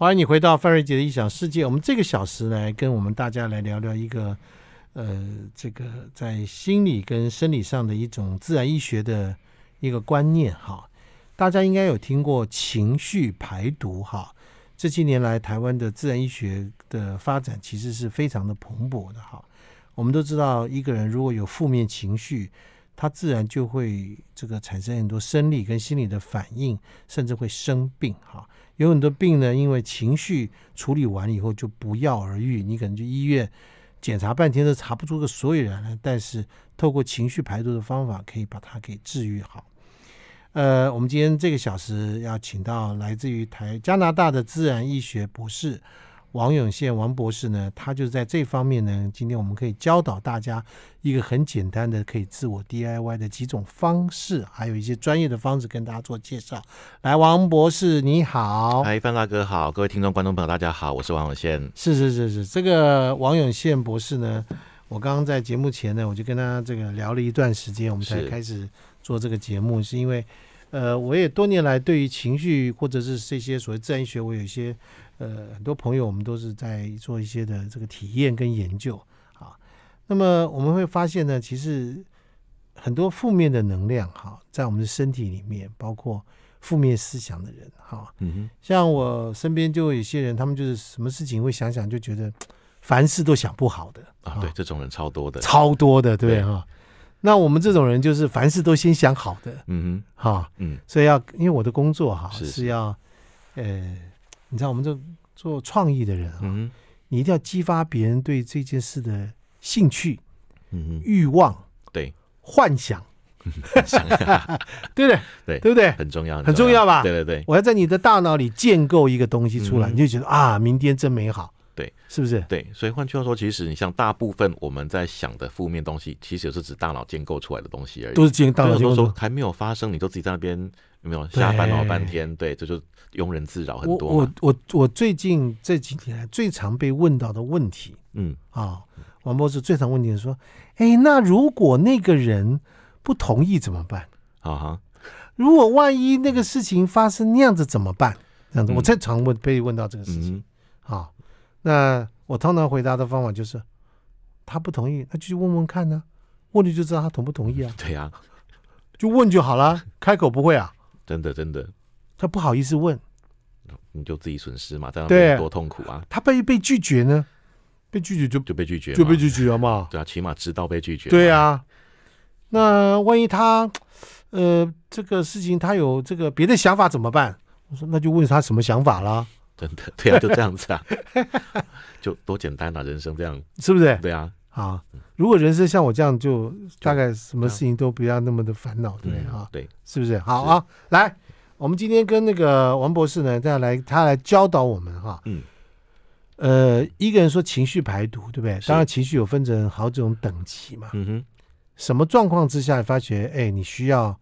欢迎你回到范瑞杰的异想世界。我们这个小时来跟我们大家来聊聊一个，呃，这个在心理跟生理上的一种自然医学的一个观念哈。大家应该有听过情绪排毒哈。这些年来，台湾的自然医学的发展其实是非常的蓬勃的哈。我们都知道，一个人如果有负面情绪，他自然就会这个产生很多生理跟心理的反应，甚至会生病哈。有很多病呢，因为情绪处理完以后就不药而愈。你可能去医院检查半天都查不出个所以然来，但是透过情绪排毒的方法可以把它给治愈好。呃，我们今天这个小时要请到来自于台加拿大的自然医学博士。王永宪，王博士呢？他就在这方面呢，今天我们可以教导大家一个很简单的可以自我 DIY 的几种方式，还有一些专业的方式跟大家做介绍。来，王博士你好，嗨范大哥好，各位听众观众朋友大家好，我是王永宪。是是是是，这个王永宪博士呢，我刚刚在节目前呢，我就跟他这个聊了一段时间，我们才开始做这个节目，是因为。呃，我也多年来对于情绪或者是这些所谓自然学，我有一些呃，很多朋友，我们都是在做一些的这个体验跟研究啊。那么我们会发现呢，其实很多负面的能量哈，在我们的身体里面，包括负面思想的人哈。嗯哼。像我身边就有些人，他们就是什么事情会想想，就觉得凡事都想不好的。啊，对，这种人超多的。超多的，对哈。那我们这种人就是凡事都先想好的，嗯哼，哈，嗯，所以要，因为我的工作哈是要，呃，你知道我们这做创意的人啊，你一定要激发别人对这件事的兴趣、嗯、欲望、对幻想，对不对？对对不对？很重要，很重要吧？对对对，我要在你的大脑里建构一个东西出来，你就觉得啊，明天真美好。对，是不是？对，所以换句话说，其实你像大部分我们在想的负面东西，其实是指大脑建构出来的东西而已，都是建大脑。就是说，还没有发生，你都自己在那边有没有下烦恼半天？对，这就庸人自扰很多。我我我最近这几天最常被问到的问题，嗯啊，王博士最常问题是说，哎，那如果那个人不同意怎么办？啊哈，如果万一那个事情发生那样子怎么办？那样子，我最常问被问到这个事情啊。那我通常回答的方法就是，他不同意，那就去问问看呢，问了就知道他同不同意啊。对呀，就问就好了，开口不会啊。真的真的，他不好意思问，你就自己损失嘛，这样多痛苦啊。他被被拒绝呢，被拒绝就就被拒绝就被拒绝了嘛。对啊，起码知道被拒绝。对啊，那万一他呃这个事情他有这个别的想法怎么办？我说那就问他什么想法了。真的，对啊，就这样子啊，就多简单啊，人生这样，是不是？对啊，啊，如果人生像我这样，就大概什么事情都不要那么的烦恼，对啊，对，是不是？好啊，来，我们今天跟那个王博士呢，再来他来教导我们哈，嗯，呃，一个人说情绪排毒，对不对？当然，情绪有分成好几种等级嘛，嗯哼，什么状况之下发觉，哎，你需要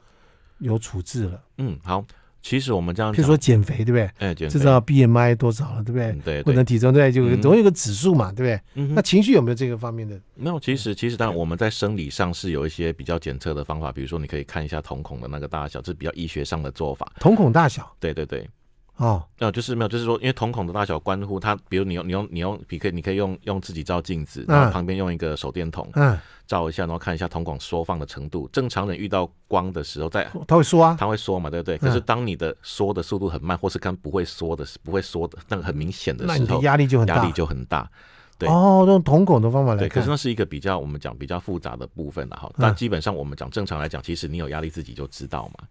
有处置了，嗯，好。其实我们这样，比如说减肥，对不对？哎，减肥，知道 BMI 多少了，对不对？对，不能体重对，就总有个指数嘛，对不对？那情绪有没有这个方面的？没有，其实其实当然我们在生理上是有一些比较检测的方法，比如说你可以看一下瞳孔的那个大小，是比较医学上的做法。瞳孔大小？对对对。哦，那、就是没有，就是说，因为瞳孔的大小关乎它，比如你用你用你用，你可以你可以用用自己照镜子，然后旁边用一个手电筒嗯照一下，然后看一下瞳孔缩放的程度。正常人遇到光的时候，在它会缩啊，它会缩嘛，对不对？可是当你的缩的速度很慢，或是跟不会缩的不会缩的，那个很明显的时候，压力就很大，压力就很大。对哦，用瞳孔的方法来，对，可是那是一个比较我们讲比较复杂的部分了哈。但基本上我们讲正常来讲，其实你有压力自己就知道嘛。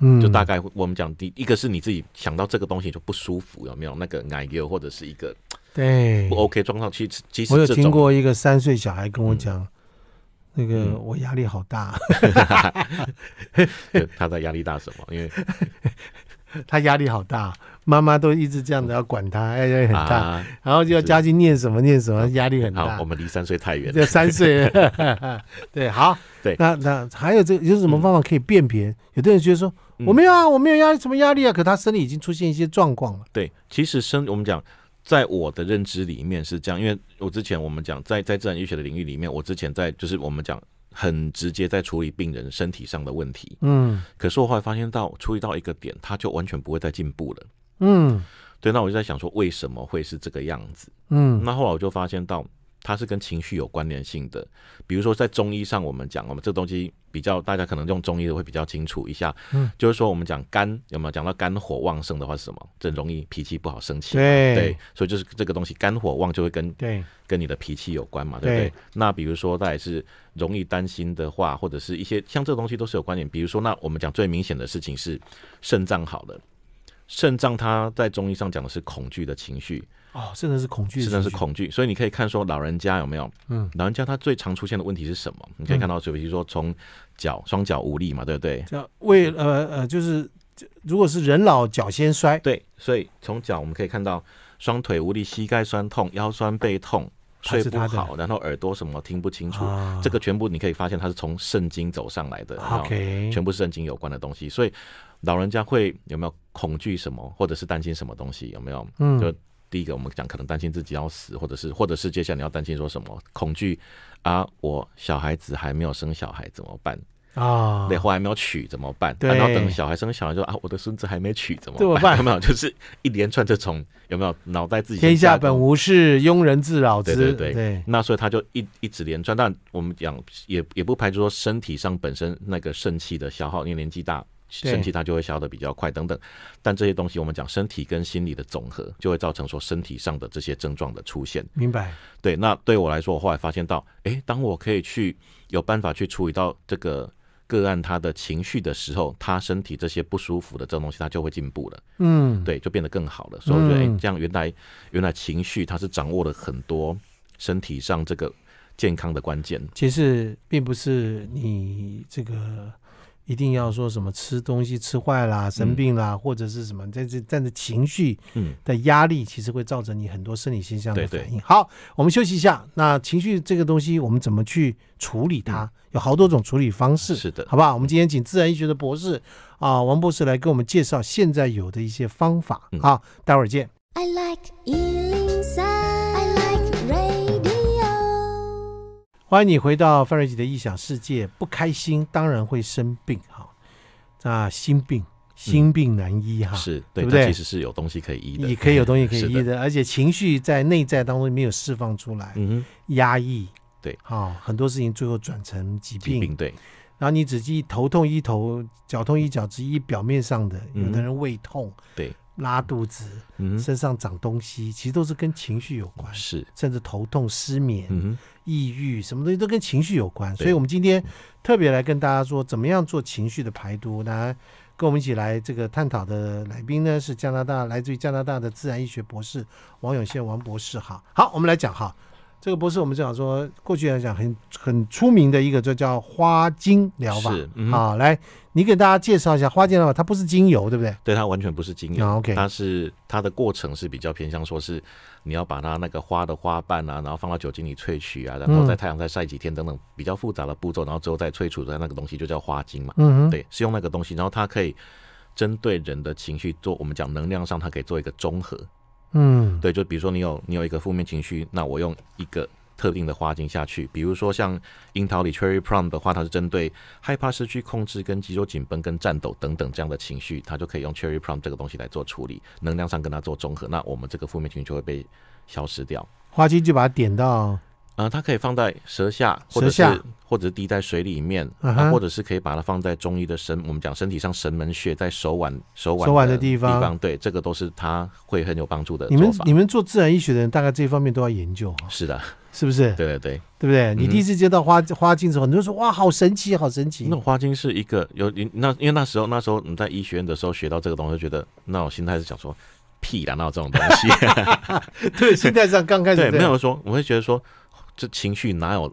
嗯，就大概我们讲第一个是你自己想到这个东西就不舒服，有没有那个奶油或者是一个对不 OK 状况去？其实我有听过一个三岁小孩跟我讲，那个我压力好大，他在压力大什么？因为。他压力好大，妈妈都一直这样子要管他，压力很大，然后就要加紧念什么念什么，压力很大。我们离三岁太远了，三岁 对，好对。那那还有这个，有什么方法可以辨别？有的人觉得说我没有啊，我没有压力，什么压力啊？可他生理已经出现一些状况了。对，其实生我们讲，在我的认知里面是这样，因为我之前我们讲在在自然医学的领域里面，我之前在就是我们讲。很直接在处理病人身体上的问题，嗯，可是我后来发现到处理到一个点，他就完全不会再进步了，嗯，对，那我就在想说为什么会是这个样子，嗯，那后来我就发现到。它是跟情绪有关联性的，比如说在中医上，我们讲我们这东西比较，大家可能用中医的会比较清楚一下。嗯，就是说我们讲肝有没有讲到肝火旺盛的话是什么？这容易脾气不好，生气。对，所以就是这个东西肝火旺就会跟对跟你的脾气有关嘛，对不对？那比如说大家是容易担心的话，或者是一些像这东西都是有关联。比如说那我们讲最明显的事情是肾脏好了。肾脏，它在中医上讲的是恐惧的情绪哦，肾脏是恐惧，肾脏是恐惧，所以你可以看说老人家有没有，嗯，老人家他最常出现的问题是什么？你可以看到，就比如说从脚双脚无力嘛，对不对？叫为呃呃，就是如果是人老脚先衰，对，所以从脚我们可以看到双腿无力、膝盖酸痛、腰酸背痛。睡不好，然后耳朵什么听不清楚，这个全部你可以发现他是从圣经走上来的，然后全部是圣经有关的东西。所以老人家会有没有恐惧什么，或者是担心什么东西？有没有？嗯，就第一个我们讲可能担心自己要死，或者是或者是接下来你要担心说什么恐惧啊？我小孩子还没有生小孩怎么办？啊，对，后来没有娶怎么办？对，然后等小孩生小孩后啊，我的孙子还没娶怎么办？有没有就是一连串这种有没有脑袋自己天下本无事，庸人自扰之。对对对。那所以他就一一直连串，但我们讲也也不排除说身体上本身那个肾气的消耗，因为年纪大，身气它就会消的比较快等等。但这些东西我们讲身体跟心理的总和，就会造成说身体上的这些症状的出现。明白？对。那对我来说，我后来发现到，哎，当我可以去有办法去处理到这个。个案他的情绪的时候，他身体这些不舒服的这种东西，他就会进步了。嗯，对，就变得更好了。所以我觉得这样，原来原来情绪它是掌握了很多身体上这个健康的关键。其实并不是你这个。一定要说什么吃东西吃坏了生病啦，或者是什么？这这但是情绪的压力其实会造成你很多生理现象的反应。好，我们休息一下。那情绪这个东西，我们怎么去处理它？有好多种处理方式。是的，好不好？我们今天请自然医学的博士啊，王博士来给我们介绍现在有的一些方法啊。待会儿见。欢迎你回到范瑞吉的异想世界。不开心当然会生病哈，那心病心病难医哈，是对不对？其实是有东西可以医的，你可以有东西可以医的，而且情绪在内在当中没有释放出来，嗯，压抑，对，啊，很多事情最后转成疾病，对。然后你只记头痛医头，脚痛医脚，只医表面上的，有的人胃痛，对。拉肚子，身上长东西，其实都是跟情绪有关，是，甚至头痛、失眠、抑郁，什么东西都跟情绪有关。所以，我们今天特别来跟大家说，怎么样做情绪的排毒。那跟我们一起来这个探讨的来宾呢，是加拿大来自于加拿大的自然医学博士王永宪王博士。哈，好，我们来讲哈。这个不是我们正讲说，过去来讲很很出名的一个，就叫花精疗法。啊，来，你给大家介绍一下花精疗法。它不是精油，对不对？对，它完全不是精油。OK，它是它的过程是比较偏向说是，你要把它那个花的花瓣啊，然后放到酒精里萃取啊，然后在太阳再晒几天等等比较复杂的步骤，然后之后再萃取的那个东西就叫花精嘛。嗯哼。对，是用那个东西，然后它可以针对人的情绪做，我们讲能量上它可以做一个综合。嗯，对，就比如说你有你有一个负面情绪，那我用一个特定的花精下去，比如说像樱桃里 Cherry Prom 的话，它是针对害怕失去控制、跟肌肉紧绷、跟颤抖等等这样的情绪，它就可以用 Cherry Prom 这个东西来做处理，能量上跟它做综合，那我们这个负面情绪就会被消失掉。花精就把它点到。啊，它可以放在舌下，或者是或者是滴在水里面，啊，或者是可以把它放在中医的神，我们讲身体上神门穴，在手腕手腕手腕的地方，对，这个都是它会很有帮助的。你们你们做自然医学的人，大概这方面都要研究。是的，是不是？对对对，对不对？你第一次接到花花精之后，你就说哇，好神奇，好神奇。那花精是一个有你那因为那时候那时候你在医学院的时候学到这个东西，觉得那我心态是想说屁，难道这种东西？对，心态上刚开始对，没有说，我会觉得说。这情绪哪有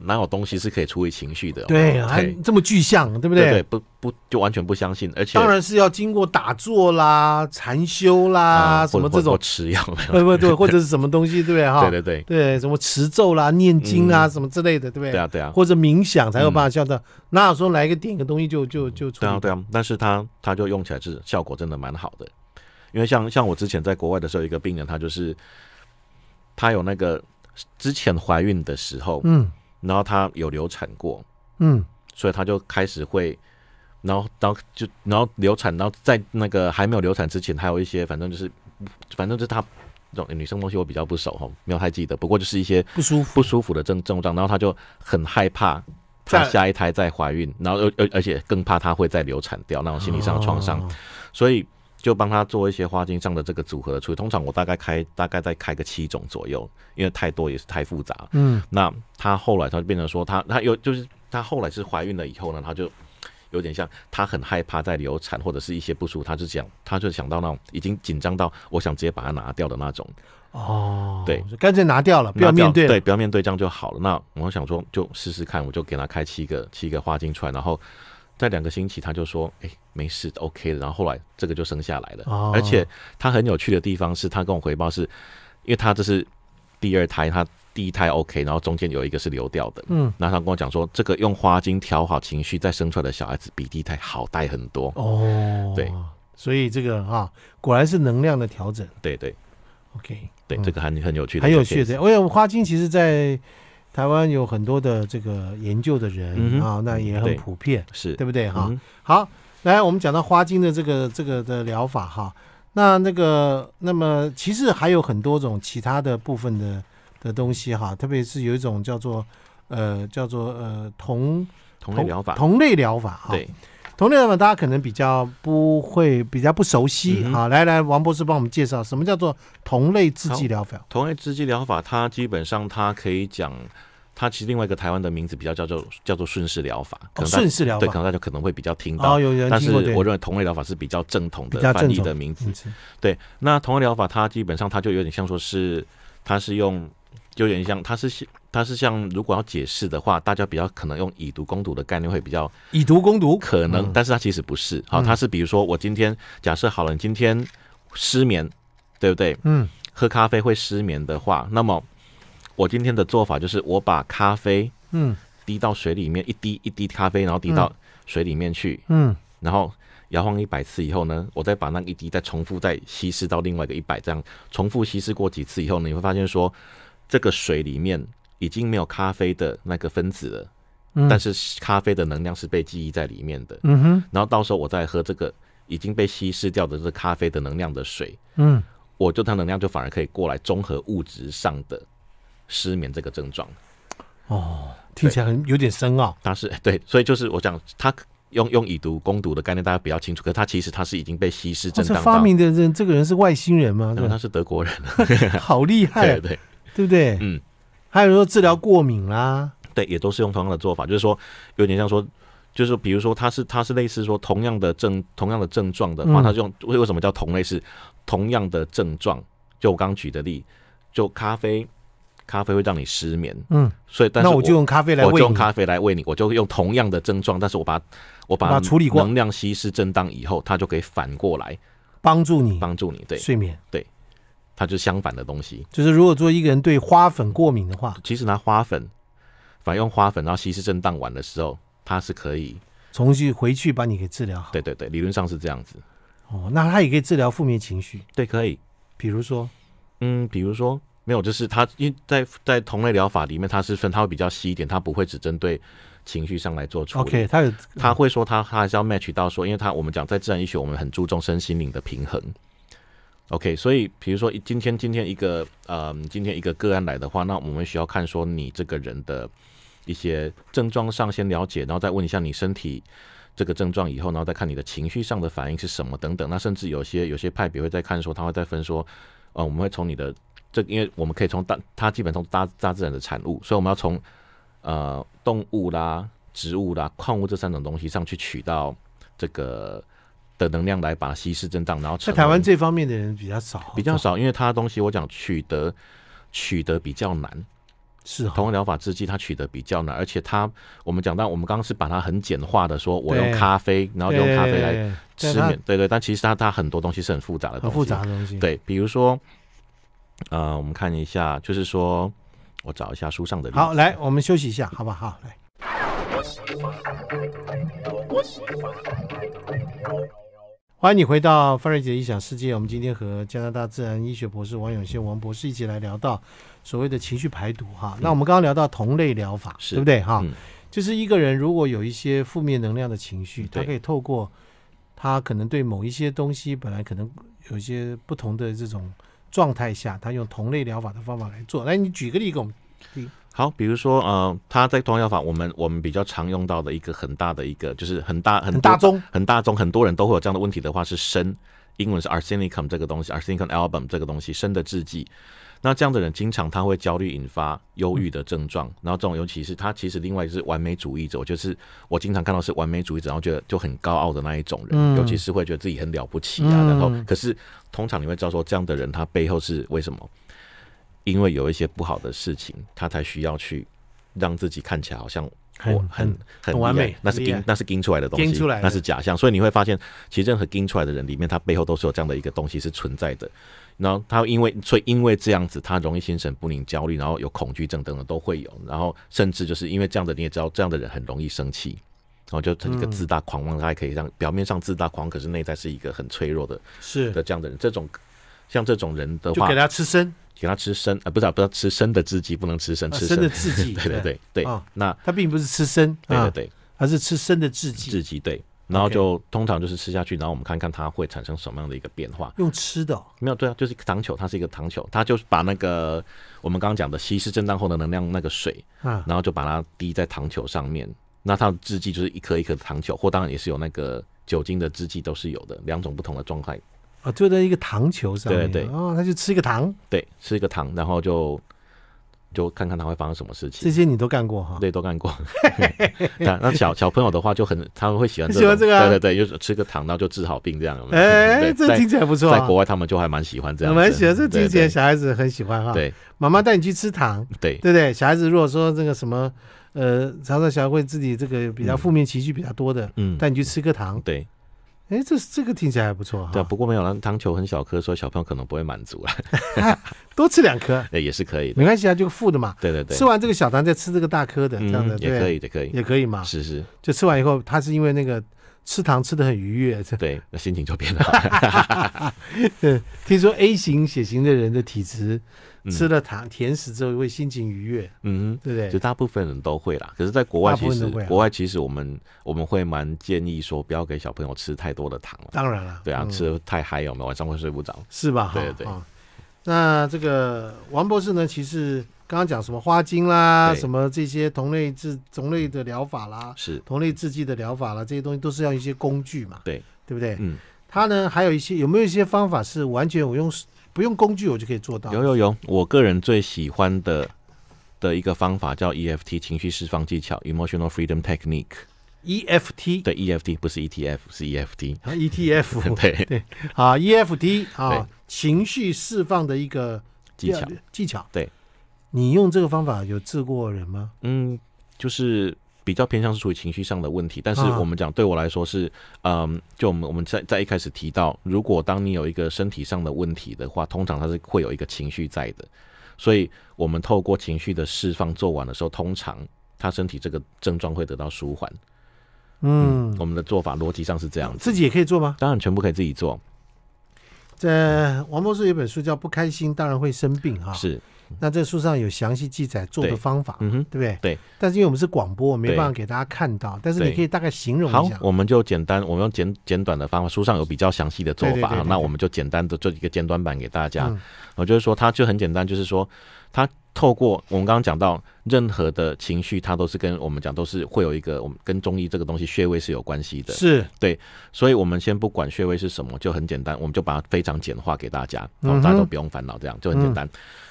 哪有东西是可以处理情绪的？对，还这么具象，对不对？对，不不就完全不相信，而且当然是要经过打坐啦、禅修啦什么这种吃药，对不？对，或者是什么东西，对不对？哈，对对对对，什么持咒啦、念经啊，什么之类的，对不对？对啊对啊，或者冥想才有办法效到，哪有说来个点个东西就就就出？对啊对啊，但是他他就用起来是效果真的蛮好的，因为像像我之前在国外的时候，一个病人他就是他有那个。之前怀孕的时候，嗯，然后她有流产过，嗯，所以她就开始会，然后，然后就，然后流产，然后在那个还没有流产之前，还有一些，反正就是，反正就是她，女生东西我比较不熟哈，没有太记得，不过就是一些不舒服不舒服的症症状，然后她就很害怕她下一胎再怀孕，然后而而且更怕她会再流产掉那种心理上的创伤，所以。就帮他做一些花精上的这个组合出理。通常我大概开大概再开个七种左右，因为太多也是太复杂。嗯，那他后来他就变成说，他他有就是他后来是怀孕了以后呢，他就有点像他很害怕在流产或者是一些不舒服，他就讲他就想到那种已经紧张到我想直接把它拿掉的那种。哦，对，干脆拿掉了，不要面对对，不要面对这样就好了。那我想说就试试看，我就给他开七个七个花出来，然后。在两个星期，他就说：“哎，没事，OK 的。”然后后来这个就生下来了。而且他很有趣的地方是，他跟我回报是，因为他这是第二胎，他第一胎 OK，然后中间有一个是流掉的。嗯，那他跟我讲说，这个用花精调好情绪再生出来的小孩子，比第一胎好带很多。哦，对，所以这个哈，果然是能量的调整。对对，OK，对，这个很很有趣，很有趣的。有花精其实，在台湾有很多的这个研究的人啊，那也很普遍，是对不对哈？好，来，我们讲到花精的这个这个的疗法哈，那那个那么其实还有很多种其他的部分的的东西哈，特别是有一种叫做呃叫做呃同同类疗法同类疗法哈，对同类疗法大家可能比较不会比较不熟悉哈。来来，王博士帮我们介绍什么叫做同类制剂疗法？同类制剂疗法，它基本上它可以讲。它其实另外一个台湾的名字比较叫做叫做顺势疗法，可能顺势疗法对，可能大家可能会比较听到。哦，有但是我认为同类疗法是比较正统的翻译的名字。对，那同类疗法它基本上它就有点像说是它是用有点像它是它是像如果要解释的话，大家比较可能用以毒攻毒的概念会比较以毒攻毒，可能，但是它其实不是。好，它是比如说我今天假设好了，今天失眠，对不对？嗯。喝咖啡会失眠的话，那么。我今天的做法就是，我把咖啡，嗯，滴到水里面，一滴一滴咖啡，然后滴到水里面去，嗯，然后摇晃一百次以后呢，我再把那一滴再重复再稀释到另外一个一百，这样重复稀释过几次以后呢，你会发现说，这个水里面已经没有咖啡的那个分子了，嗯，但是咖啡的能量是被记忆在里面的，嗯哼，然后到时候我再喝这个已经被稀释掉的这咖啡的能量的水，嗯，我就它能量就反而可以过来综合物质上的。失眠这个症状，哦，听起来很有点深奥。但是 对，所以就是我讲，他用用以毒攻毒的概念，大家比较清楚。可是他其实他是已经被稀释。这发明的人，这个人是外星人吗？对，他是德国人，好厉害，对对对不对？嗯，还有说治疗过敏啦，对，也都是用同样的做法，就是说有点像说，就是比如说他是他是类似说同样的症同样的症状的话，他就为为什么叫同类是同样的症状？就我刚刚举的例，就咖啡。咖啡会让你失眠，嗯，所以，那我就用咖啡来喂你。我就用咖啡来喂你，我就用同样的症状，但是我把，我把处理过能量稀释震荡以后，它就可以反过来帮助你，帮助你，对睡眠，对，它就相反的东西。就是如果说一个人对花粉过敏的话，其实拿花粉反用花粉，然后稀释震荡完的时候，它是可以重新回去把你给治疗好。对对对，理论上是这样子。哦，那它也可以治疗负面情绪。对，可以，比如说，嗯，比如说。没有，就是他，因为在在同类疗法里面，它是分，他会比较细一点，他不会只针对情绪上来做处理。O.K. 他他会说，他他是要 match 到说，因为他我们讲在自然医学，我们很注重身心灵的平衡。O.K. 所以，比如说今天今天一个呃，今天一个个案来的话，那我们需要看说你这个人的一些症状上先了解，然后再问一下你身体这个症状以后，然后再看你的情绪上的反应是什么等等。那甚至有些有些派别会在看说，他会再分说。啊，我们会从你的这，因为我们可以从大，它基本从大大自然的产物，所以我们要从呃动物啦、植物啦、矿物这三种东西上去取到这个的能量，来把稀释震荡，然后在台湾这方面的人比较少，比较少，因为它东西我讲取得取得比较难。是，同疗法制剂它取得比较难，而且它我们讲到，我们刚刚是把它很简化的说，我用咖啡，然后用咖啡来吃眠，对对，但其实它它很多东西是很复杂的，很复杂的东西，对，比如说，呃，我们看一下，就是说我找一下书上的，好，来，我们休息一下，好不好？好，来。欢迎你回到范瑞杰异想世界，我们今天和加拿大自然医学博士王永先王博士一起来聊到。所谓的情绪排毒哈，那我们刚刚聊到同类疗法，对不对哈？就是一个人如果有一些负面能量的情绪，他可以透过他可能对某一些东西本来可能有一些不同的这种状态下，他用同类疗法的方法来做。来，你举个例给我们。嗯，好，比如说呃，他在同样疗法，我们我们比较常用到的一个很大的一个就是很大很大众很大众很多人都会有这样的问题的话是生。英文是 Arsenicum 这个东西，Arsenicum album 这个东西，砷的制剂。那这样的人，经常他会焦虑，引发忧郁的症状。然后这种，尤其是他其实另外是完美主义者，就是我经常看到是完美主义者，然后觉得就很高傲的那一种人，尤其是会觉得自己很了不起啊。然后，可是通常你会知道说，这样的人他背后是为什么？因为有一些不好的事情，他才需要去。让自己看起来好像很很很完美，那是那是盯出来的东西，那是假象。所以你会发现，其实任何盯出来的人里面，他背后都是有这样的一个东西是存在的。然后他因为所以因为这样子，他容易心神不宁、焦虑，然后有恐惧症等等都会有。然后甚至就是因为这样的，你也知道，这样的人很容易生气。然后就成一个自大狂妄，他还可以让表面上自大狂，可是内在是一个很脆弱的，是的这样的人。这种像这种人的话，就给他吃生。给他吃生啊，不是啊，不要吃生的制剂，不能吃生，吃生的制剂，对对对对。那他并不是吃生，对对对，他是吃生的制剂。制剂对，然后就通常就是吃下去，然后我们看看它会产生什么样的一个变化。用吃的？没有，对啊，就是糖球，它是一个糖球，它就是把那个我们刚刚讲的稀释震荡后的能量那个水，啊、然后就把它滴在糖球上面，那它的制剂就是一颗一颗的糖球，或当然也是有那个酒精的制剂都是有的，两种不同的状态。就在一个糖球上面，对对哦，他就吃一个糖，对，吃一个糖，然后就就看看他会发生什么事情。这些你都干过哈？对，都干过。那那小小朋友的话，就很他们会喜欢喜欢这个，对对对，就是吃个糖，然后就治好病这样。哎，这听起来不错。在国外，他们就还蛮喜欢这样，蛮喜欢这听起来小孩子很喜欢哈。对，妈妈带你去吃糖，对对对？小孩子如果说这个什么呃，常常小孩会自己这个比较负面情绪比较多的，嗯，带你去吃个糖，对。哎，这这个听起来还不错哈。对，不过没有了糖球很小颗，所以小朋友可能不会满足啊。多吃两颗，哎，也是可以的，没关系啊，就负的嘛。对对对，吃完这个小糖再吃这个大颗的，这样的也可以的，可以。也可以嘛。是是，就吃完以后，它是因为那个。吃糖吃的很愉悦，对，那心情就变好了。听说 A 型血型的人的体质吃了糖甜食之后会心情愉悦，嗯，对不对？就大部分人都会啦，可是，在国外其实，国外其实我们我们会蛮建议说不要给小朋友吃太多的糖了。当然了，对啊，吃的太嗨，我有晚上会睡不着，是吧？对对。那这个王博士呢？其实。刚刚讲什么花精啦，什么这些同类治同类的疗法啦，是同类制剂的疗法啦，这些东西都是要一些工具嘛，对对不对？嗯，它呢还有一些有没有一些方法是完全我用不用工具我就可以做到？有有有，我个人最喜欢的的一个方法叫 EFT 情绪释放技巧 （Emotional Freedom Technique，EFT）。对 EFT 不是 ETF 是 EFT，ETF 对对啊 EFT 啊情绪释放的一个技巧技巧对。你用这个方法有治过人吗？嗯，就是比较偏向是属于情绪上的问题，但是我们讲对我来说是，嗯，就我们我们在在一开始提到，如果当你有一个身体上的问题的话，通常它是会有一个情绪在的，所以我们透过情绪的释放做完的时候，通常他身体这个症状会得到舒缓。嗯，我们的做法逻辑上是这样子，自己也可以做吗？当然，全部可以自己做。在王博士有本书叫《不开心当然会生病》啊，是。那这书上有详细记载做的方法，嗯哼，对不对？对。但是因为我们是广播，我没办法给大家看到，但是你可以大概形容一下。好，我们就简单，我们用简简短的方法。书上有比较详细的做法，那我们就简单的做一个简短版给大家。我就是说，它就很简单，就是说，它透过我们刚刚讲到，任何的情绪，它都是跟我们讲都是会有一个，我们跟中医这个东西穴位是有关系的，是对。所以我们先不管穴位是什么，就很简单，我们就把它非常简化给大家，大家都不用烦恼，这样就很简单。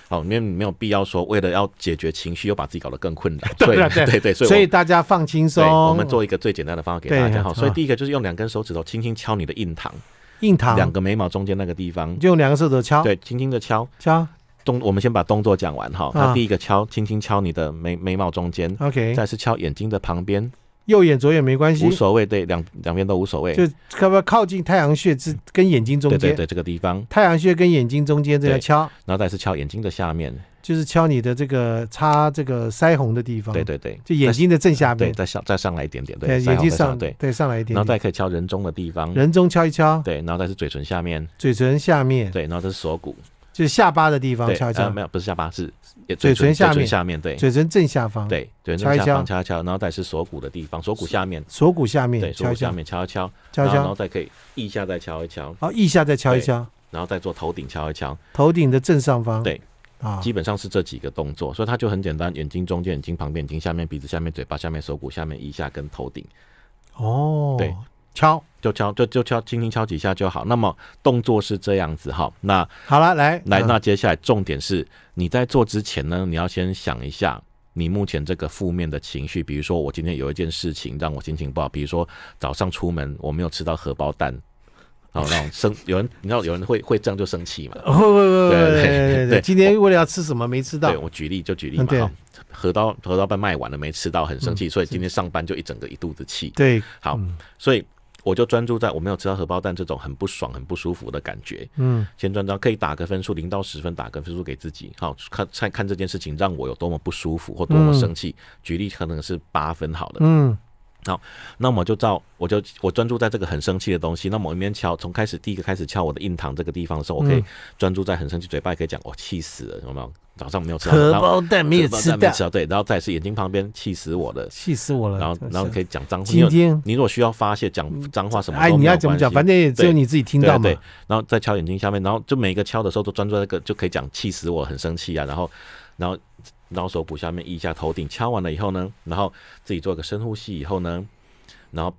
好，你没有必要说为了要解决情绪，又把自己搞得更困难。对对对对，所以所以大家放轻松。我们做一个最简单的方法给大家。好，所以第一个就是用两根手指头轻轻敲你的印堂，印堂两个眉毛中间那个地方，就用两个手指头敲。对，轻轻的敲敲动。我们先把动作讲完哈。他第一个敲，轻轻敲你的眉眉毛中间。OK，再是敲眼睛的旁边。右眼左眼没关系，无所谓，对，两两边都无所谓。就可不靠近太阳穴，之跟眼睛中间，对对对，这个地方。太阳穴跟眼睛中间，这个敲。然后再是敲眼睛的下面，就是敲你的这个擦这个腮红的地方。对对对，就眼睛的正下面，再上再上来一点点。对，眼睛上，对对，上来一点。然后再可以敲人中的地方，人中敲一敲。对，然后再是嘴唇下面，嘴唇下面。对，然后这是锁骨。就是下巴的地方，敲一敲，没有不是下巴，是嘴唇下面，嘴唇下面，对，嘴唇正下方，对，对，敲一敲，敲一敲，然后再是锁骨的地方，锁骨下面，锁骨下面，对，锁骨下面，敲一敲，敲一敲，然后再可以腋下再敲一敲，好，腋下再敲一敲，然后再做头顶敲一敲，头顶的正上方，对，啊，基本上是这几个动作，所以它就很简单，眼睛中间，眼睛旁边，眼睛下面，鼻子下面，嘴巴下面，锁骨下面，腋下跟头顶，哦，对。敲就敲，就就敲，轻轻敲几下就好。那么动作是这样子哈。那好了，来来，那接下来重点是，你在做之前呢，你要先想一下你目前这个负面的情绪。比如说，我今天有一件事情让我心情不好，比如说早上出门我没有吃到荷包蛋，好，那生有人，你知道有人会会这样就生气嘛？会会会会对对 对今天为了要吃什么没吃到，对，我举例就举例嘛。荷包荷包蛋卖完了没吃到，很生气，所以今天上班就一整个一肚子气。对，好，所以。我就专注在我没有吃到荷包蛋这种很不爽、很不舒服的感觉。嗯，先专注可以打个分数，零到十分打个分数给自己。好，看看看这件事情让我有多么不舒服或多么生气。举例可能是八分，好了。嗯。好，那么就照，我就我专注在这个很生气的东西。那某一面敲，从开始第一个开始敲我的印堂这个地方的时候，我可以专注在很生气，嘴巴也可以讲我气死了，有没有？早上没有吃荷包蛋，没有吃蛋，吃到。对，然后再是眼睛旁边，气死我了，气死我了。然后，然后可以讲脏话。今天你如果需要发泄，讲脏话什么？哎，你要怎么讲？反正也只有你自己听到嘛。对，然后再敲眼睛下面，然后就每一个敲的时候都专注在个，就可以讲气死我，很生气啊。然后，然后。然后手部下面一下头顶，敲完了以后呢，然后自己做个深呼吸以后呢，然后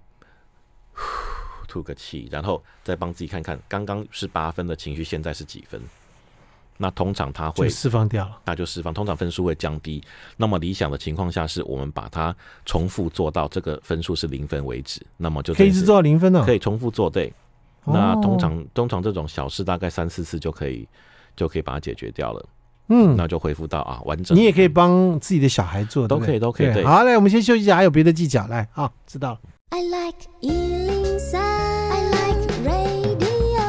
吐个气，然后再帮自己看看，刚刚是八分的情绪，现在是几分？那通常它会释放掉了，那就释放。通常分数会降低。那么理想的情况下，是我们把它重复做到这个分数是零分为止。那么就可以一直做到零分了，可以重复做对。那通常通常这种小事大概三四次就可以，就可以把它解决掉了。嗯，那就恢复到啊完整。你也可以帮自己的小孩做，都可以，都可以。对，好嘞，我们先休息一下，还有别的技巧来啊，知道了。I like 103, I like radio.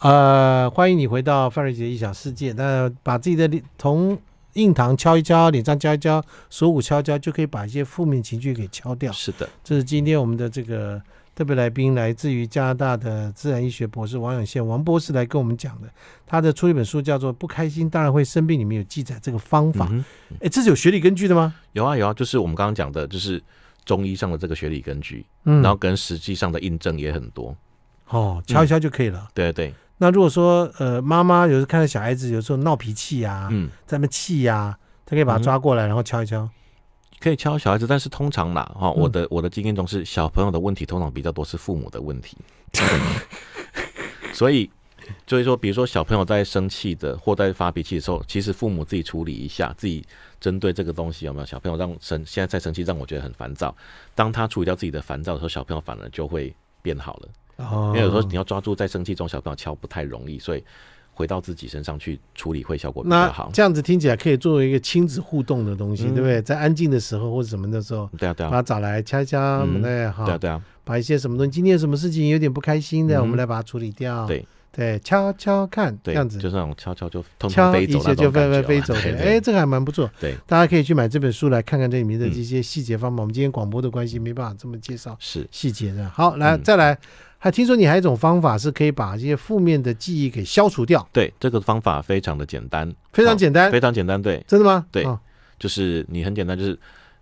呃，欢迎你回到范瑞杰异想世界。那把自己的从印堂敲一敲，脸上敲一敲，锁骨敲一敲，就可以把一些负面情绪给敲掉。是的，这是今天我们的这个。特别来宾来自于加拿大的自然医学博士王永宪，王博士来跟我们讲的，他的出一本书叫做《不开心当然会生病》，里面有记载这个方法。哎，这是有学理根据的吗？有啊，有啊，就是我们刚刚讲的，就是中医上的这个学理根据，嗯，然后跟实际上的印证也很多。哦，敲一敲就可以了。对对。那如果说呃，妈妈有时看到小孩子有时候闹脾气呀，嗯，在那气呀，他可以把他抓过来，然后敲一敲。可以敲小孩子，但是通常啦，哈，我的我的经验中是，小朋友的问题通常比较多是父母的问题，所以，就是说，比如说小朋友在生气的或在发脾气的时候，其实父母自己处理一下，自己针对这个东西有没有？小朋友让生现在在生气，让我觉得很烦躁。当他处理掉自己的烦躁的时候，小朋友反而就会变好了。哦，因为有时候你要抓住在生气中小朋友敲不太容易，所以。回到自己身上去处理会效果比较好。这样子听起来可以作为一个亲子互动的东西，对不对？在安静的时候或者什么的时候，对啊对啊，把它找来敲敲什么的，对啊，把一些什么东西，今天有什么事情有点不开心的，我们来把它处理掉，对。对，悄悄看这样子，就是那种悄悄就悄悄一切就飞飞飞走的。哎，这个还蛮不错。对，大家可以去买这本书来看看这里面的这些细节方法。我们今天广播的关系没办法这么介绍，是细节的。好，来再来，还听说你还有一种方法是可以把这些负面的记忆给消除掉。对，这个方法非常的简单，非常简单，非常简单。对，真的吗？对，就是你很简单，就是。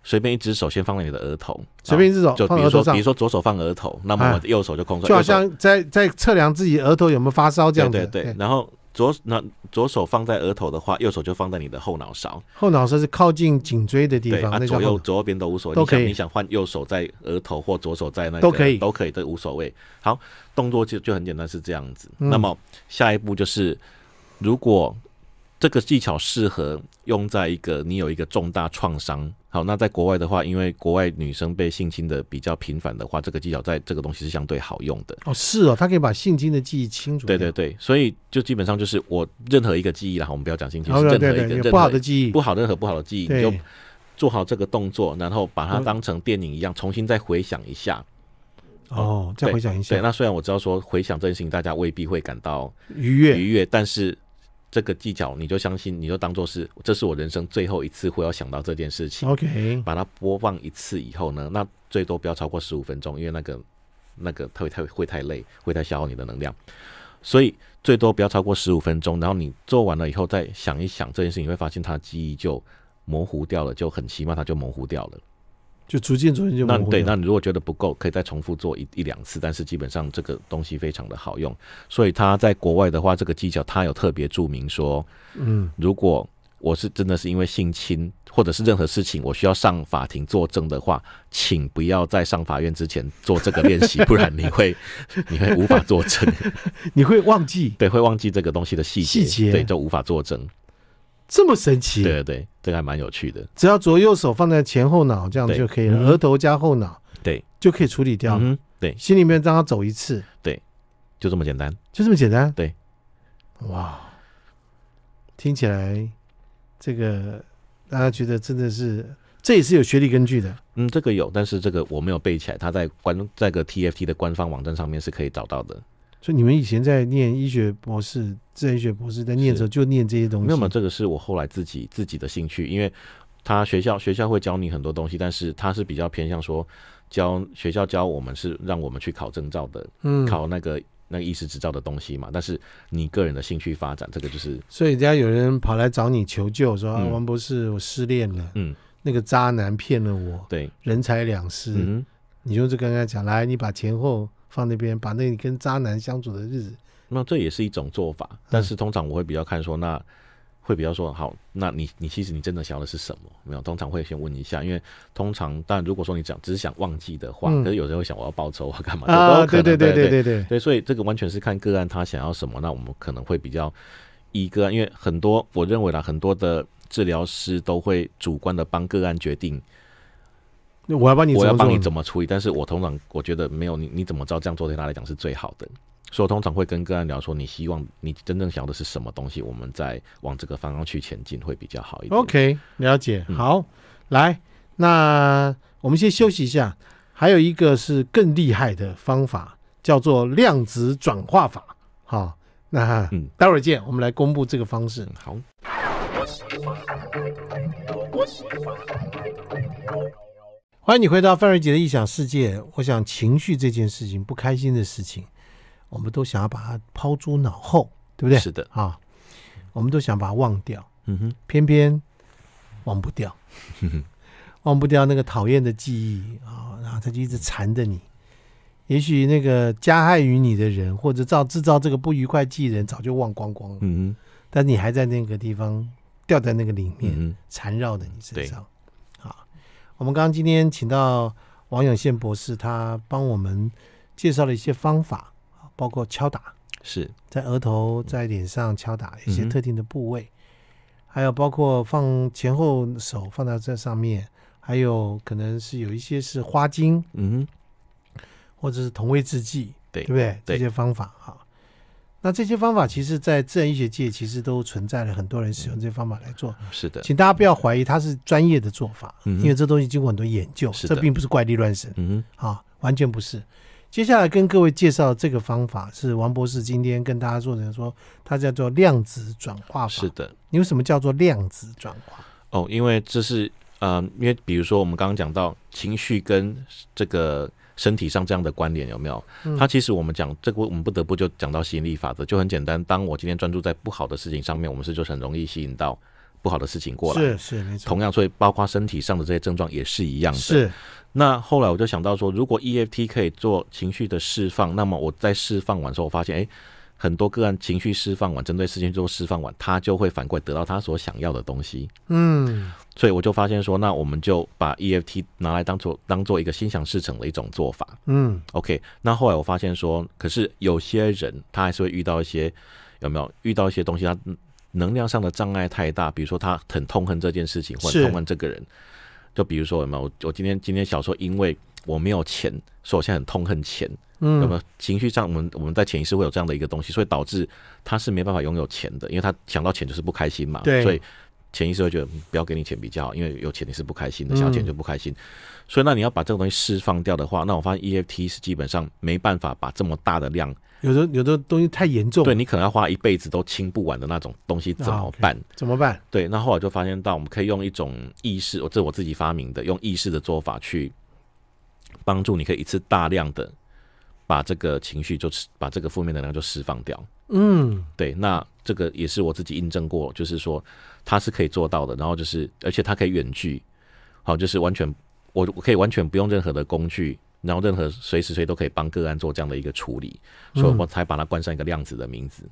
随便一只手先放在你的额头，随便一只手就比如说，比如说左手放额头，那么我的右手就空出来，就好像在在测量自己额头有没有发烧这样子。对对对。然后左那左手放在额头的话，右手就放在你的后脑勺。后脑勺是靠近颈椎的地方。左右左右边都无所谓，都可以。你想换右手在额头或左手在那都可以，都可以，都无所谓。好，动作就就很简单，是这样子。那么下一步就是，如果。这个技巧适合用在一个你有一个重大创伤。好，那在国外的话，因为国外女生被性侵的比较频繁的话，这个技巧在这个东西是相对好用的。哦，是哦，他可以把性侵的记忆清除。对对对，所以就基本上就是我任何一个记忆，然后我们不要讲性侵，任何一个不好的记忆，不好任何不好的记忆，就做好这个动作，然后把它当成电影一样重新再回想一下。哦，再回想一下。对，那虽然我知道说回想这情，大家未必会感到愉悦愉悦，但是。这个技巧，你就相信，你就当做是，这是我人生最后一次会要想到这件事情。OK，把它播放一次以后呢，那最多不要超过十五分钟，因为那个那个太会太会太累，会太消耗你的能量，所以最多不要超过十五分钟。然后你做完了以后再想一想这件事情，你会发现它记忆就模糊掉了，就很奇妙，它就模糊掉了。就逐渐逐渐就那对，那你如果觉得不够，可以再重复做一一两次。但是基本上这个东西非常的好用，所以他在国外的话，这个技巧他有特别注明说，嗯，如果我是真的是因为性侵或者是任何事情，我需要上法庭作证的话，请不要在上法院之前做这个练习，不然你会 你会无法作证，你会忘记，对，会忘记这个东西的细节，对，就无法作证。这么神奇？对对，这个还蛮有趣的。只要左右手放在前后脑，这样就可以了。额头加后脑，对，就可以处理掉。对，心里面让它走一次，对，就这么简单，就这么简单。对，哇，听起来这个大家觉得真的是，这也是有学历根据的。嗯，这个有，但是这个我没有背起来，他在官在个 TFT 的官方网站上面是可以找到的。所以你们以前在念医学博士、自然医学博士在念的时候，就念这些东西。那么这个是我后来自己自己的兴趣，因为他学校学校会教你很多东西，但是他是比较偏向说教学校教我们是让我们去考证照的，嗯，考那个那个医师执照的东西嘛。但是你个人的兴趣发展，这个就是。所以人家有人跑来找你求救，说：“王博士，我失恋了，嗯，那个渣男骗了我，对，人财两失。”嗯，你就是刚刚讲，来，你把前后。放那边，把那跟渣男相处的日子。那这也是一种做法，但是通常我会比较看说，那会比较说好。那你你其实你真的想要的是什么没有？通常会先问一下，因为通常但如果说你讲只是想忘记的话，可是有时候想我要报仇啊干嘛，对对对对对对对，所以这个完全是看个案他想要什么。那我们可能会比较一个案，因为很多我认为啦，很多的治疗师都会主观的帮个案决定。我要帮你，我要帮你怎么处理，但是我通常我觉得没有你，你怎么知道这样做对他来讲是最好的？所以通常会跟个案聊说，你希望你真正想要的是什么东西，我们再往这个方向去前进会比较好一点。OK，了解。好，来，那我们先休息一下。还有一个是更厉害的方法，叫做量子转化法。好，那嗯，待会儿见。我们来公布这个方式。好。欢迎你回到范瑞杰的异想世界。我想情绪这件事情，不开心的事情，我们都想要把它抛诸脑后，对不对？是的啊，我们都想把它忘掉。嗯哼，偏偏忘不掉，哼哼，忘不掉那个讨厌的记忆啊，然后他就一直缠着你。也许那个加害于你的人，或者造制造这个不愉快记忆的人，早就忘光光了。嗯哼，但你还在那个地方，掉在那个里面，嗯、缠绕在你身上。我们刚刚今天请到王永宪博士，他帮我们介绍了一些方法，包括敲打，是在额头、在脸上敲打一些特定的部位，还有包括放前后手放到这上面，还有可能是有一些是花精，嗯，或者是同位制剂，对，对不对？这些方法哈。那这些方法其实，在自然医学界其实都存在了，很多人使用这些方法来做。是的，请大家不要怀疑，它是专业的做法，因为这东西经过很多研究，这并不是怪力乱神，嗯啊，完全不是。接下来跟各位介绍这个方法，是王博士今天跟大家做的，说，它叫做量子转化法。是的，为什么叫做量子转化？哦，因为这是呃，因为比如说我们刚刚讲到情绪跟这个。身体上这样的观点有没有？它其实我们讲这个，我们不得不就讲到吸引力法则，就很简单。当我今天专注在不好的事情上面，我们是就很容易吸引到不好的事情过来。是是，没错。同样，所以包括身体上的这些症状也是一样的。是。那后来我就想到说，如果 EFT 可以做情绪的释放，那么我在释放完之后，发现，哎。很多个案情绪释放完，针对事情做释放完，他就会反馈得到他所想要的东西。嗯，所以我就发现说，那我们就把 EFT 拿来当做当做一个心想事成的一种做法。嗯，OK。那后来我发现说，可是有些人他还是会遇到一些有没有遇到一些东西，他能量上的障碍太大，比如说他很痛恨这件事情，或者痛恨这个人。就比如说有没有我我今天今天小说因为。我没有钱，以我现在很痛恨钱。嗯，那么情绪上，我们我们在潜意识会有这样的一个东西，所以导致他是没办法拥有钱的，因为他想到钱就是不开心嘛。对，所以潜意识会觉得不要给你钱比较好，因为有钱你是不开心的，想要钱就不开心。所以那你要把这个东西释放掉的话，那我发现 EFT 是基本上没办法把这么大的量，有的有的东西太严重，对你可能要花一辈子都清不完的那种东西怎么办？怎么办？对，那后来就发现到我们可以用一种意识，我这我自己发明的，用意识的做法去。帮助你可以一次大量的把这个情绪就是把这个负面能量就释放掉。嗯，对，那这个也是我自己印证过，就是说他是可以做到的。然后就是，而且他可以远距，好，就是完全我我可以完全不用任何的工具，然后任何随时地都可以帮个案做这样的一个处理，所以我才把它冠上一个量子的名字。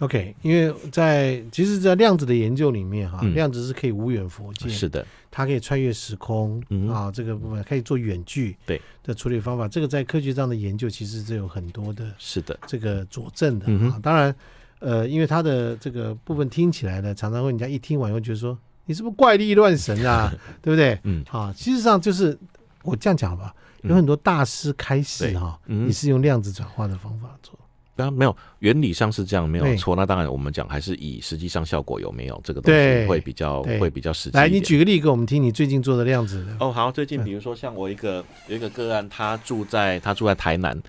OK，因为在其实，在量子的研究里面，哈，量子是可以无远佛近，是的，它可以穿越时空，嗯、啊，这个部分可以做远距对的处理方法。这个在科学上的研究，其实是有很多的，是的，这个佐证的。嗯、当然，呃，因为它的这个部分听起来呢，常常会人家一听完后觉得说，你是不是怪力乱神啊？对不对？嗯，啊，其实上就是我这样讲吧，有很多大师开始哈，你是用量子转化的方法做。啊，没有，原理上是这样，没有错。那当然，我们讲还是以实际上效果有没有这个东西会比较会比较实际来，你举个例给我们听，你最近做的量子。哦，好，最近比如说像我一个有一个个案，他住在他住在台南，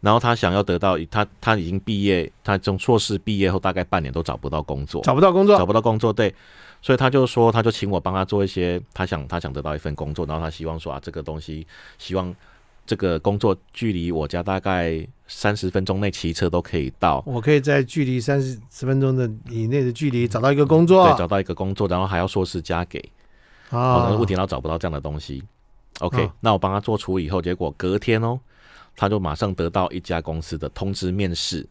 然后他想要得到他他已经毕业，他从硕士毕业后大概半年都找不到工作，找不到工作，找不到工作，对。所以他就说，他就请我帮他做一些，他想他想得到一份工作，然后他希望说啊，这个东西，希望这个工作距离我家大概。三十分钟内骑车都可以到，我可以在距离三十十分钟的以内的距离找到一个工作，对，找到一个工作，然后还要硕士加给，啊，问题然后找不到这样的东西，OK，那我帮他做处理以后，结果隔天哦，他就马上得到一家公司的通知面试，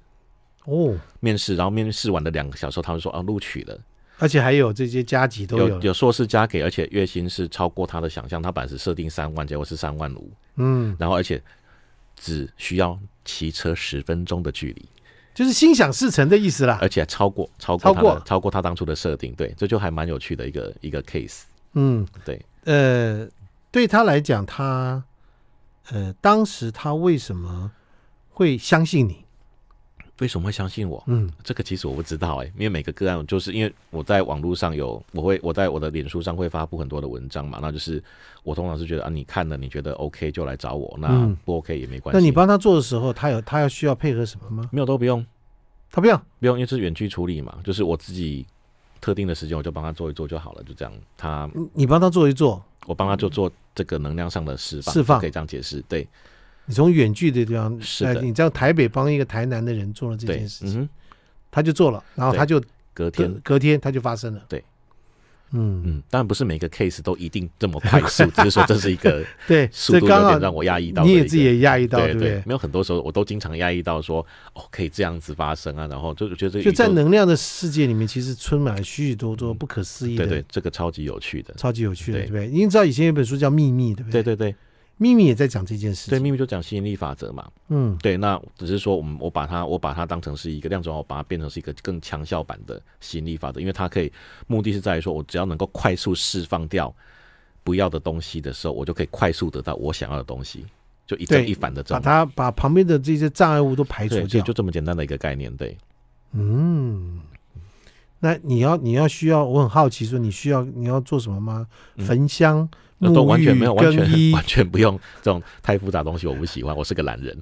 哦，面试，然后面试完的两个小时，他们说啊，录取了，而且还有这些加级都有，有硕士加给，而且月薪是超过他的想象，他本来是设定三万，结果是三万五，嗯，然后而且只需要。骑车十分钟的距离，就是心想事成的意思啦。而且超过，超过，超过，超过他当初的设定。对，这就还蛮有趣的一个一个 case。嗯，对。呃，对他来讲，他呃，当时他为什么会相信你？为什么会相信我？嗯，这个其实我不知道哎，因为每个个案就是因为我在网络上有我会我在我的脸书上会发布很多的文章嘛，那就是我通常是觉得啊，你看了你觉得 OK 就来找我，那不 OK 也没关系。那你帮他做的时候，他有他要需要配合什么吗？没有，都不用，他不用，不用，因为是远距处理嘛，就是我自己特定的时间我就帮他做一做就好了，就这样。他你帮他做一做，我帮他做做这个能量上的释放，释放，可以这样解释，对。你从远距的地方，是，你在台北帮一个台南的人做了这件事情，他就做了，然后他就隔天，隔天他就发生了。对，嗯嗯，当然不是每个 case 都一定这么快速，就 是说这是一个对速度有点让我压抑到，你也自己也压抑到，对不对？没有很多时候我都经常压抑到说哦，可以这样子发生啊，然后就觉得就在能量的世界里面，其实充满了许许多多不可思议的，对对，这个超级有趣的，超级有趣的，对不对？您知道以前有本书叫《秘密》，对不对？对对对。秘密也在讲这件事，对，秘密就讲吸引力法则嘛，嗯，对，那只是说我们我把它我把它当成是一个量子化，我把它变成是一个更强效版的吸引力法则，因为它可以，目的是在于说，我只要能够快速释放掉不要的东西的时候，我就可以快速得到我想要的东西，就一正一反的，把它把旁边的这些障碍物都排除掉，就这么简单的一个概念，对，嗯。那你要你要需要我很好奇，说你需要你要做什么吗？焚香、都完全没有，完全不用这种太复杂东西，我不喜欢，我是个懒人。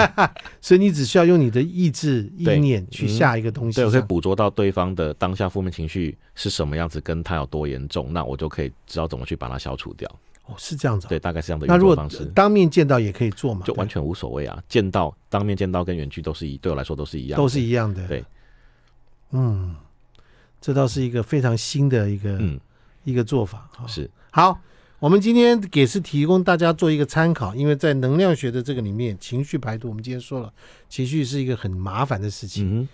所以你只需要用你的意志意念去下一个东西，对，可以捕捉到对方的当下负面情绪是什么样子，跟他有多严重，那我就可以知道怎么去把它消除掉。哦，是这样子，对，大概是这样的一个方式。当面见到也可以做嘛，就完全无所谓啊。见到当面见到跟远距都是一，对我来说都是一样，都是一样的。对，嗯。这倒是一个非常新的一个一个做法，是好。我们今天给是提供大家做一个参考，因为在能量学的这个里面，情绪排毒，我们今天说了，情绪是一个很麻烦的事情，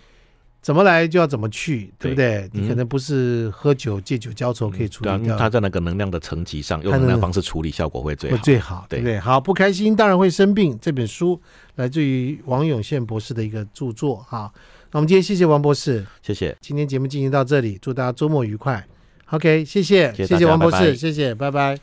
怎么来就要怎么去，对不对？你可能不是喝酒借酒浇愁可以处理掉，它在那个能量的层级上，用能量方式处理效果会最好，最好，对对。好，不开心当然会生病。这本书来自于王永宪博士的一个著作啊。我们今天谢谢王博士，谢谢。今天节目进行到这里，祝大家周末愉快。OK，谢谢，谢谢王博士，谢谢，拜拜。